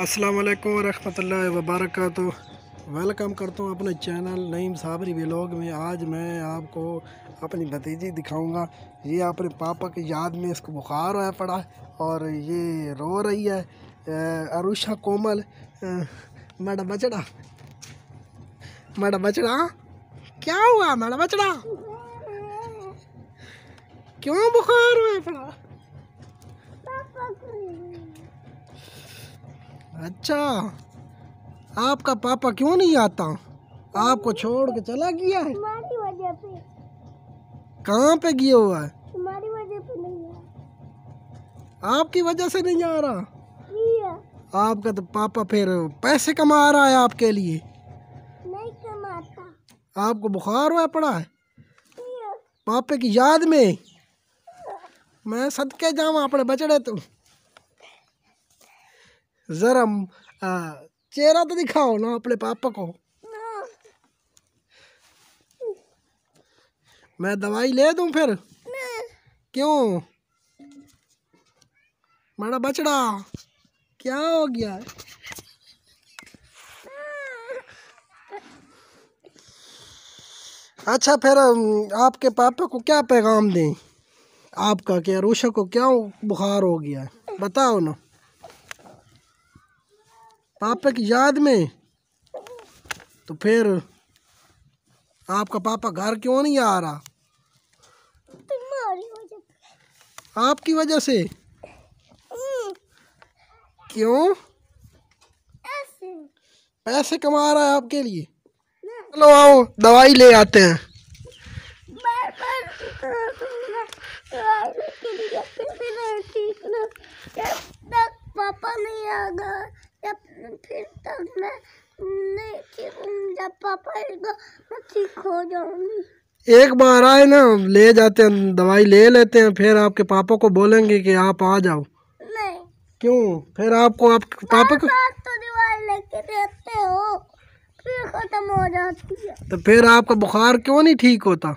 अस्सलाम वालेकुम रहमतुल्लाहि व बरकातहू वेलकम करता हूँ अपने चैनल नईम साबरी ब्लॉग में आज मैं आपको अपनी भतीजी दिखाऊंगा ये अपने पापा की याद में इसको बुखार आया पड़ा और ये रो रही है अरुषा कोमल मैडम बचड़ा मैडम बचड़ा क्या हुआ मैडम बचड़ा क्यों बुखार हुआ पड़ा अच्छा आपका पापा क्यों नहीं आता आपको छोड़ के चला गया है कहाँ पे गया हुआ है तुम्हारी वजह पे नहीं आपकी वजह से नहीं आ रहा आपका तो पापा फिर पैसे कमा रहा है आपके लिए नहीं कमाता आपको बुखार हुआ पड़ा है पापे की याद में मैं सदके जाऊँ अपने बचड़े तू तो। जरा चेहरा तो दिखाओ ना अपने पापा को मैं दवाई ले दूं फिर क्यों माड़ा बचड़ा क्या हो गया अच्छा फिर आपके पापा को क्या पैगाम दें आपका क्या रूशा को क्या बुखार हो गया बताओ ना पापा की याद में तो फिर आपका पापा घर क्यों नहीं आ रहा आपकी वजह से क्यों पैसे कमा रहा है आपके लिए चलो आओ दवाई ले आते हैं पापा नहीं आ गया एक बार आए ना ले जाते हैं दवाई ले लेते हैं फिर आपके पापा को बोलेंगे कि आप आ जाओ नहीं क्यों फिर आपको आप पापा को तो दवाई लेके देते हो फिर खत्म हो जाती है तो फिर आपका बुखार क्यों नहीं ठीक होता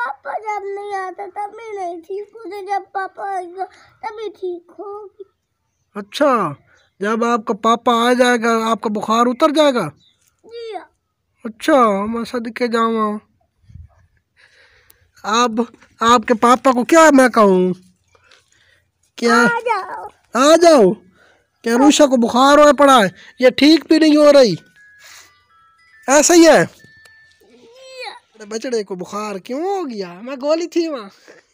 पापा जब नहीं आता तभी नहीं ठीक होते जब पापा आएगा तभी ठीक होगी अच्छा जब आपका पापा आ जाएगा आपका बुखार उतर जाएगा अच्छा मैं के जाऊँगा अब आपके पापा को क्या मैं कहूँ क्या आ जाओ क्या रूषा को बुखार हो पड़ा है ये ठीक भी नहीं हो रही ऐसा ही है बचड़े को बुखार क्यों हो गया मैं गोली थी वहाँ